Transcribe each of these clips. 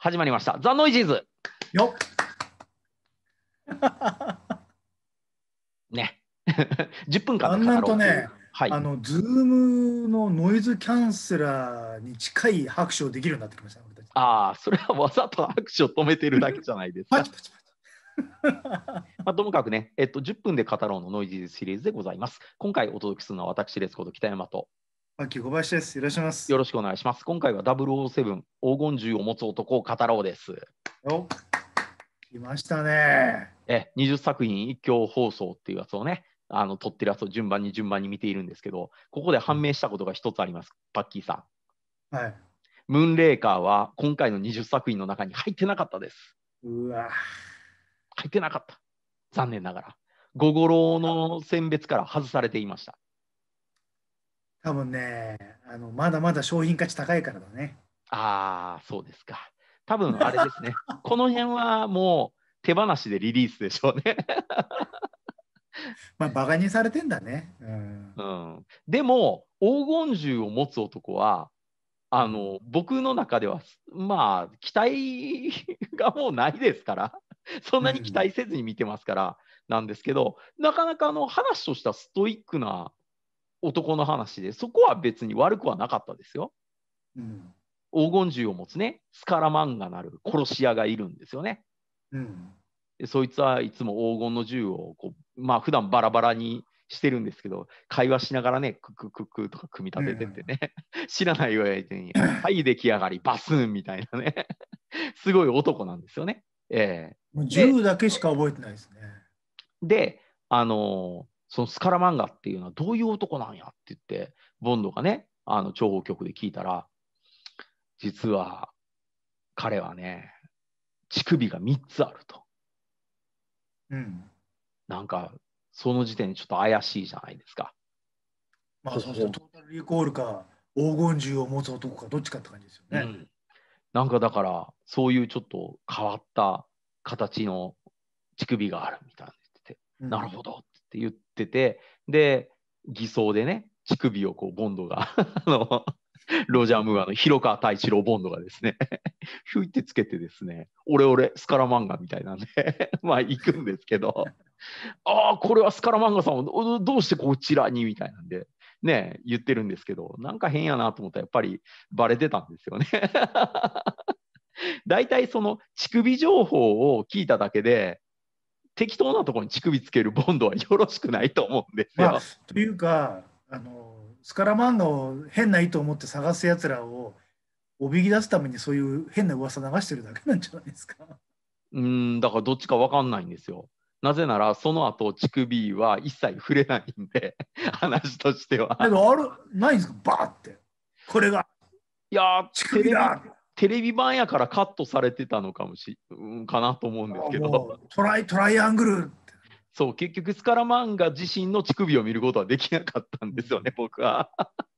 始まりました。ザ・ノイジーズ。よね。10 分間だんだんとね、はい、あの、ズームのノイズキャンセラーに近い拍手をできるようになってきました、ああ、それはわざと拍手を止めてるだけじゃないですか。まあ、ともかくね、えっと、10分で語ろうのノイジーズシリーズでございます。今回お届けするのは私、ですこと北山と。木小林です。よろしくお願いします。よろしくお願いします。今回は007黄金銃を持つ男を語ろうです。お来ましたね。え、20作品一挙放送っていうやつをね、あの撮ってるやつを順番に順番に見ているんですけど、ここで判明したことが一つあります、パッキーさん。はい。ムーンレーカーは今回の20作品の中に入ってなかったです。うわ入ってなかった。残念ながら。ゴゴロの選別から外されていました。多分ねあの、まだまだ商品価値高いからだね。ああ、そうですか。多分あれですね。この辺はもう手放しでリリースでしょうね。まあ、バカにされてんだね。うん、うん、でも、黄金銃を持つ男は、あの僕の中では、まあ、期待がもうないですから、そんなに期待せずに見てますから、なんですけど、なかなかあの話としたストイックな男の話でそこは別に悪くはなかったですよ。うん、黄金銃を持つねスカラマンガなる殺し屋がいるんですよね。うん、でそいつはいつも黄金の銃をこうまあ普段バラバラにしてるんですけど会話しながらねククククとか組み立てててね、うん、知らない親父に「はい出来上がりバスーン」みたいなね すごい男なんですよね。えー、銃だけしか覚えてないですね。であのーそのスカラ漫画っていうのはどういう男なんやって言って、ボンドがね、あの、情報局で聞いたら、実は、彼はね、乳首が3つあると。うん。なんか、その時点でちょっと怪しいじゃないですか。まあ、そうそう、トータルリコールか、黄金銃を持つ男か、どっちかって感じですよね。うん、なんかだから、そういうちょっと変わった形の乳首があるみたいなってなるほどっって言ってて、で、偽装でね、乳首をこう、ボンドが あの、ロジャー・ムーアの広川太一郎ボンドがですねひゅ いってつけてですね、俺俺、スカラマンガみたいなんで まあ行くんですけど、ああ、これはスカラマンガさんはどうしてこちらにみたいなんで、ね、言ってるんですけど、なんか変やなと思ったらやっぱりバレてたんですよね。大体その乳首情報を聞いただけで、適当なところに乳首つけるボンドはよろしくないと思うんですよ。まあ、というかあのスカラマンガを変な意図を持って探すやつらをおびき出すためにそういう変な噂流してるだけなんじゃないですか。うんだからどっちか分かんないんですよ。なぜならその後乳首は一切触れないんで 話としては。けどあるないんですかバーってこれが。いや乳首だテレビ版やからカットされてたのかもし、うん、かなと思うんですけど。トライ、トライアングルそう、結局、スカラ漫画自身の乳首を見ることはできなかったんですよね、僕は。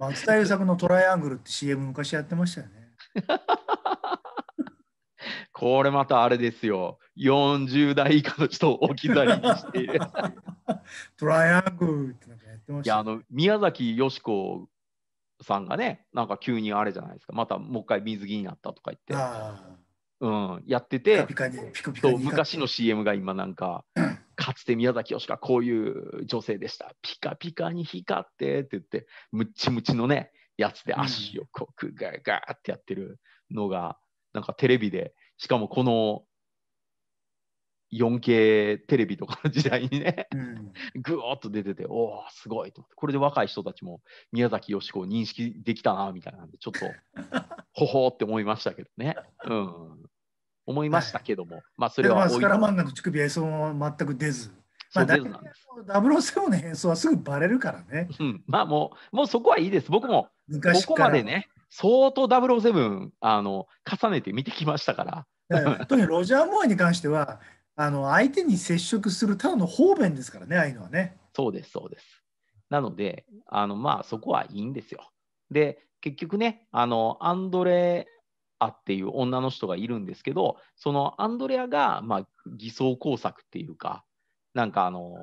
松田優作のトライアングルって CM 昔やってましたよね。これまたあれですよ。40代以下の人を置き去りにしている。トライアングルってなんかやってました、ね、いや、あの、宮崎よし子さんがねなんか急にあれじゃないですかまたもう一回水着になったとか言ってうん、やってて昔の CM が今なんか、かつて宮崎義がこういう女性でしたピカピカに光ってって言ってムッチムチのねやつで足をこうガーガーってやってるのが、なんかテレビでしかもこの 4K テレビとかの時代にね、ぐーっと出てて、おお、すごいとこれで若い人たちも宮崎美子を認識できたなみたいなんで、ちょっと、ほほーって思いましたけどね。うん、思いましたけども、はい、まあそれは。スカラマンガの乳首はそも全く出ず。まあ、だブルセブンの変装はすぐばれるからね。うん、まあもう、もうそこはいいです。僕も、ここまでね、相当ダ0 0セあの、重ねて見てきましたから。特にロジャー・モアに関しては、あの相手に接触するただの方便ですからね、ああいうのはね。そうです、そうです。なので、あのまあ、そこはいいんですよ。で、結局ね、あのアンドレアっていう女の人がいるんですけど、そのアンドレアが、まあ、偽装工作っていうか、なんかあの、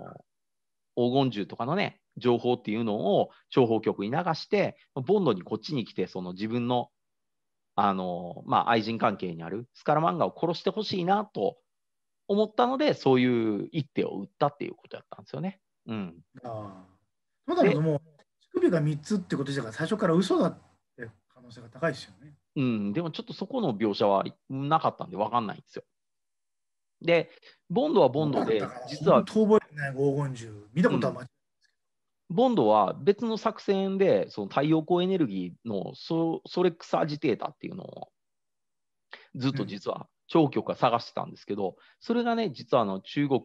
黄金銃とかのね、情報っていうのを諜報局に流して、ボンドにこっちに来て、その自分のあの、まあ、愛人関係にあるスカラマンガを殺してほしいなと思ったので、そういう一手を打ったっていうことだったんですよね。うん。ああ。そうだけども、乳首が3つってことだから、最初から嘘だって可能性が高いですよね。うん、でもちょっとそこの描写はなかったんで分かんないんですよ。で、ボンドはボンドで、実は。遠吠えない黄金銃、見たことは間違いない、うん、ボンドは別の作戦で、その太陽光エネルギーのソソレックスアジテーターっていうのをずっと実は超局か探してたんですけど、それがね、実はあの中国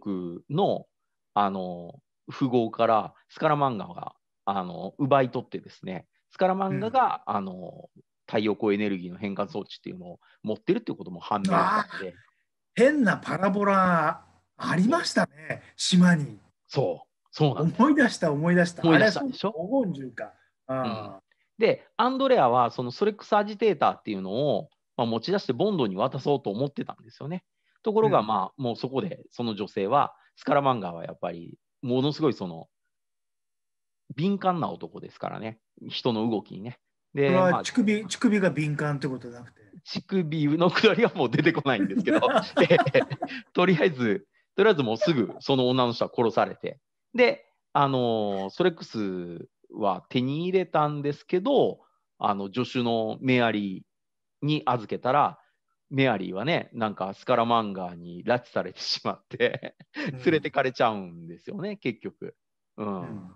のあの富豪からスカラマンガがあの奪い取ってですね、スカラマンガが、うん、あの太陽光エネルギーの変換装置っていうのを持ってるっていうことも判明したで。変なパラボラありましたね、島に。そう、そうなん思い出した、思い出した。思い出したでしょ。黄か。うん、で、アンドレアはそのソレックスアジテーターっていうのをまあ、持ち出してボンドに渡そうと思ってたんですよね。ところが、まあ、もうそこでその女性はスカラマンガはやっぱりものすごいその敏感な男ですからね人の動きにね。で、まあ、乳首乳首が敏感ってことじゃなくて乳首のくだりはもう出てこないんですけど とりあえずとりあえずもうすぐその女の人は殺されてであのソレックスは手に入れたんですけどあの助手のメアリーに預けたら、メアリーはね、なんかスカラマンガーに拉致されてしまって連れてかれちゃうんですよね、うん、結局。うん、うん、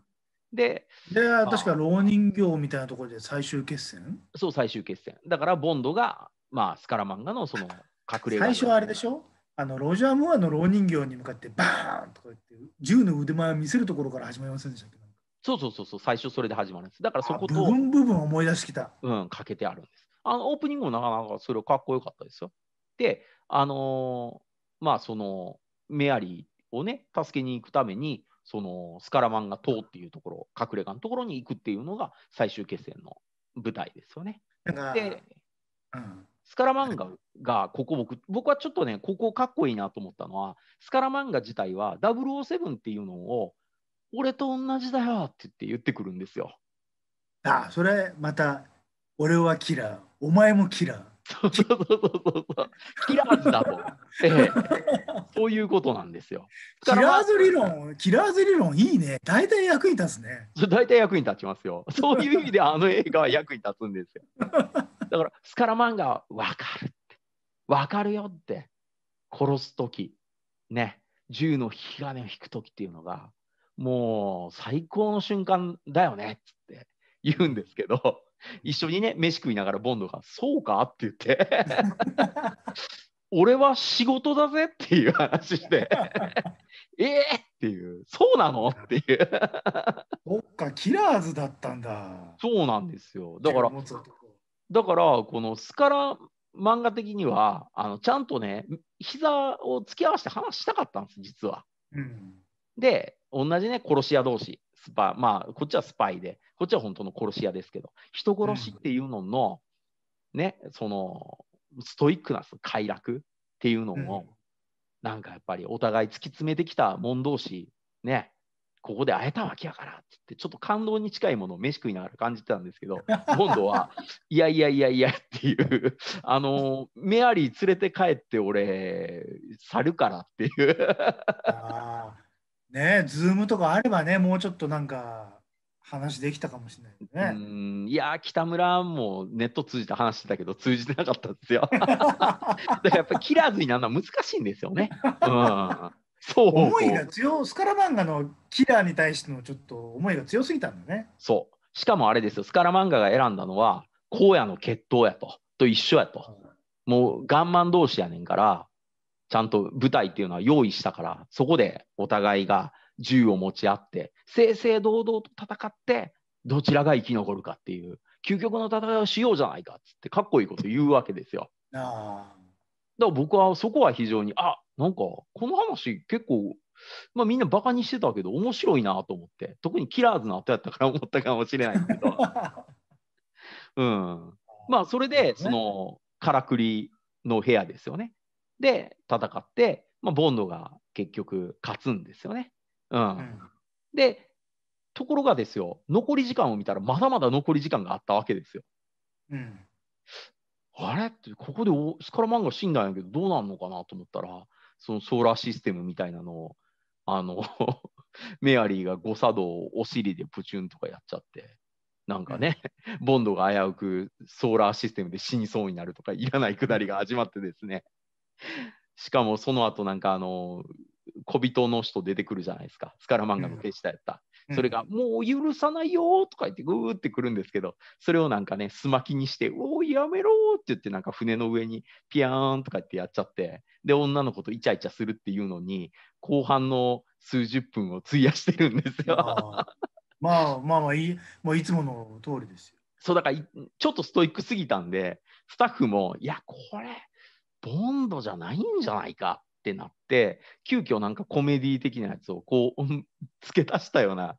でで、確か浪人形みたいなところで最終決戦そう最終決戦だからボンドが、まあ、スカラマンガのその 隠れ最初はあれでしょあのロジャー・モアの浪人形に向かってバーンとか言って銃の腕前を見せるところから始まりませんでしたっけそうそうそうそう最初それで始まるんですだからそこと部分部分思い出してきたうんかけてあるんですあのオープニングもなかなかそれかっこよかったですよ。で、あのー、まあそのメアリーをね、助けに行くために、そのスカラマンが塔っていうところ、隠れ家のところに行くっていうのが最終決戦の舞台ですよね。で、うん、スカラマンガがここ僕、僕はちょっとね、ここかっこいいなと思ったのは、スカラマンガ自体は007っていうのを、俺と同じだよって言って言ってくるんですよ。あそれまた、俺はキラー。お前もキラー。そうそうそうそうそうキラーズだと、ええ、そういうことなんですよ、キラーズ理論キラーズ理論いいね大体役に立つね大体役に立ちますよそういう意味であの映画は役に立つんですよ だからスカラマンガは分かるって分かるよって殺す時ね銃の引き金を引く時っていうのがもう最高の瞬間だよねっつって言うんですけど 一緒にね、飯食いながらボンドが、そうかって言って、俺は仕事だぜっていう話して、ええっていう、そうなのっていう。そっか、キラーズだったんだ。そうなんですよ。だから、だから、このスカラ漫画的には、あのちゃんとね、膝を突き合わせて話したかったんです、実は。うん、で、同じね、殺し屋同士。スパまあ、こっちはスパイで、こっちは本当の殺し屋ですけど、人殺しっていうのの、うん、ね、その、ストイックな快楽っていうのも、うん、なんかやっぱりお互い突き詰めてきた者同士、ね、ここで会えたわけやからってってちょっと感動に近いものを飯食いながら感じてたんですけど 今度はいやいやいやいやっていうあのメアリー連れて帰って俺去るからっていうね、ズームとかあればね、もうちょっとなんか話できたかもしれないね。うんいや、北村もネット通じて話してたけど、通じてなかったですよ。だからやっぱり切らずになるのは難しいんですよね。うん、そう思いが強スカラ漫画のキラーに対してのちょっと思いが強すぎたんだね。そうしかもあれですよ、スカラ漫画が選んだのは、荒野の決闘やと、と一緒やと。もう、ガンマン同士やねんから、ちゃんと舞台っていうのは用意したから、そこでお互いが銃を持ち合って、正々堂々と戦って、どちらが生き残るかっていう、究極の戦いをしようじゃないかっつって、かっこいいこと言うわけですよ。あだから僕はそこは非常に、あなんかこの話結構、まあ、みんなバカにしてたけど、面白いなと思って、特にキラーズの後やったから思ったかもしれないけど。うん、まあそれでそのからくりの部屋ですよね。で、戦って、まあ、ボンドが結局勝つんですよね。うん、うん、で、ところがですよ、残り時間を見たら、まだまだ残り時間があったわけですよ。うん、あれって、ここでスカラマンガ死んだんやけど、どうなんのかなと思ったら、そのソーラーシステムみたいなのを、あの メアリーが誤作動をお尻でプチュンとかやっちゃって、なんかね、うん、ボンドが危うくソーラーシステムで死にそうになるとか、いらないくだりが始まってですね。しかもその後なんかあの小人の人出てくるじゃないですかスカラマンガの手下やった、うん、それが「もう許さないよ」とか言ってグーってくるんですけどそれをなんかねすまきにして「おおやめろ」って言ってなんか船の上にピヤーンとかってやっちゃってで女の子とイチャイチャするっていうのに後半の数十分を費やしてるんですよ。まあまあまあいまあ、いつもの通りですよ。そうだからちょっとストイックすぎたんでスタッフも「いやこれボンドじゃないんじゃないかってなって急遽なんかコメディ的なやつをこう付け足したような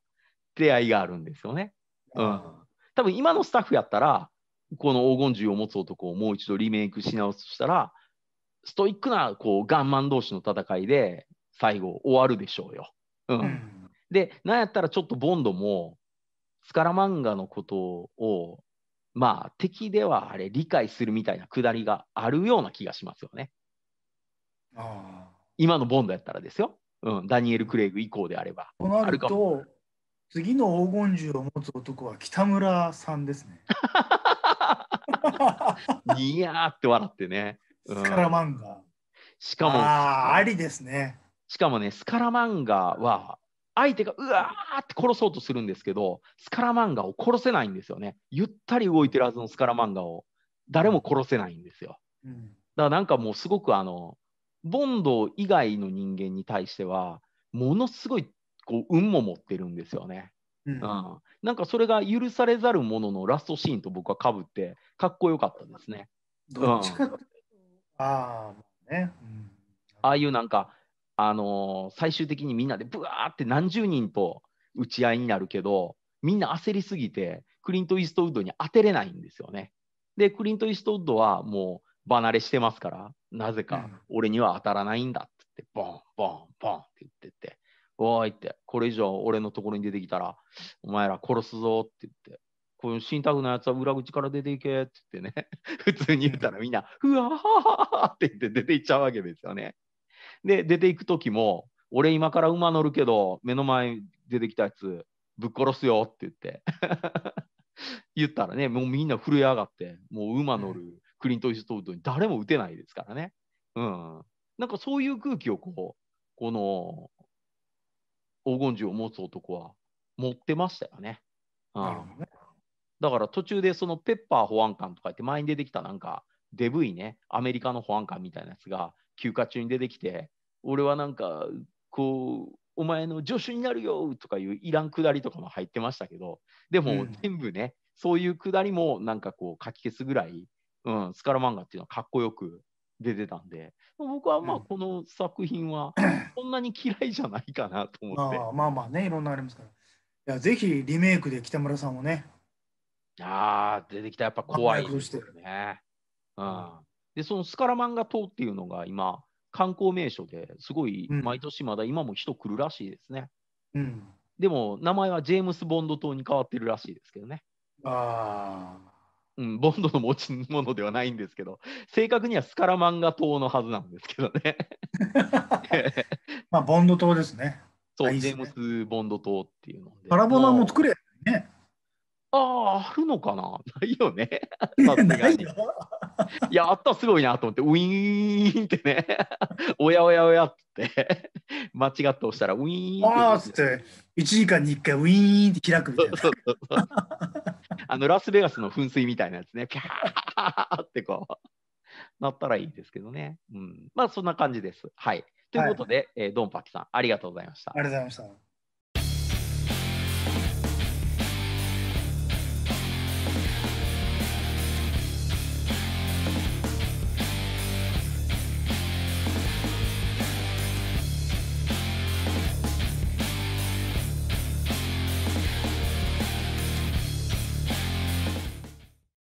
出会いがあるんですよね。うん、多分今のスタッフやったらこの黄金銃を持つ男をもう一度リメイクし直すとしたらストイックなこうガンマン同士の戦いで最後終わるでしょうよ。うん、でなんやったらちょっとボンドもスカラ漫画のことをまあ敵ではあれ理解するみたいなくだりがあるような気がしますよね。あ今のボンドやったらですよ、うん、ダニエル・クレイグ以降であれば。となると次の黄金銃を持つ男は北村さんですね。に やーって笑ってね。うん、スカラマンガ。しかもありですね。しかもね、スカラマンガは相手がうわーって殺そうとするんですけど、スカラマンガを殺せないんですよね。ゆったり動いてるはずのスカラマンガを誰も殺せないんですよ。うん、だからなんかもうすごくあの、ボンド以外の人間に対しては、ものすごいこう運も持ってるんですよね。うん、うん、なんかそれが許されざるもののラストシーンと僕はかぶってかっこよかったですね。どっちか、うん、ああ、ね、うん、ああいうなんかあのー、最終的にみんなでブワーって何十人と打ち合いになるけどみんな焦りすぎてクリント・イーストウッドに当てれないんですよね。でクリント・イーストウッドはもう離れしてますからなぜか俺には当たらないんだってボンボンボンって言ってって「おい」ってこれ以上俺のところに出てきたらお前ら殺すぞって言って。この死にタくなやつは裏口から出ていけって言ってね、普通に言ったらみんな、うわーって言って出ていっちゃうわけですよね。で、出ていく時も、俺今から馬乗るけど、目の前出てきたやつ、ぶっ殺すよって言って 言ったらね、もうみんな震え上がって、もう馬乗るクリント・イーストウッドに誰も打てないですからね。うん。なんかそういう空気をこう、この黄金銃を持つ男は持ってましたよね。うん、ねだから途中でそのペッパー保安官とか言って前に出てきたなんかデブいねアメリカの保安官みたいなやつが休暇中に出てきて、俺はなんか、こう、お前の助手になるよとかいういらんくだりとかも入ってましたけど、でも全部ね、うん、そういうくだりもなんかこう、書き消すぐらい、うん、スカラ漫画っていうのはかっこよく出てたんで、僕はまあこの作品は そんなに嫌いじゃないかなと思って。あまあまあね、いろんなありますから。いや、ぜひリメイクで北村さんをね。ああ、出てきたやっぱ怖いですよね。うん。で、そのスカラマンガ島っていうのが今、観光名所ですごい毎年まだ今も人来るらしいですね。うん、でも名前はジェームス・ボンド島に変わってるらしいですけどね。ああ。うん、ボンドの持ち物ではないんですけど、正確にはスカラマンガ島のはずなんですけどね。まあ、ボンド島ですね。そう、ね、ジェームス・ボンド島っていうので。パラボナも作れ、ね、ああ、あるのかなないよね。ないよ。いや、あったすごいなと思って、ウィーンってね、おやおやおやって、間違って押したら、ウィーンって。ああ、つって、1時間に1回ウィーンって開くみたいな。そうそうそうあの、ラスベガスの噴水みたいなやつね、ピャーってこう、なったらいいですけどね。うん。まあ、そんな感じです。はい。ということで、はい、えー、ドンパキさん、ありがとうございました。ありがとうございました。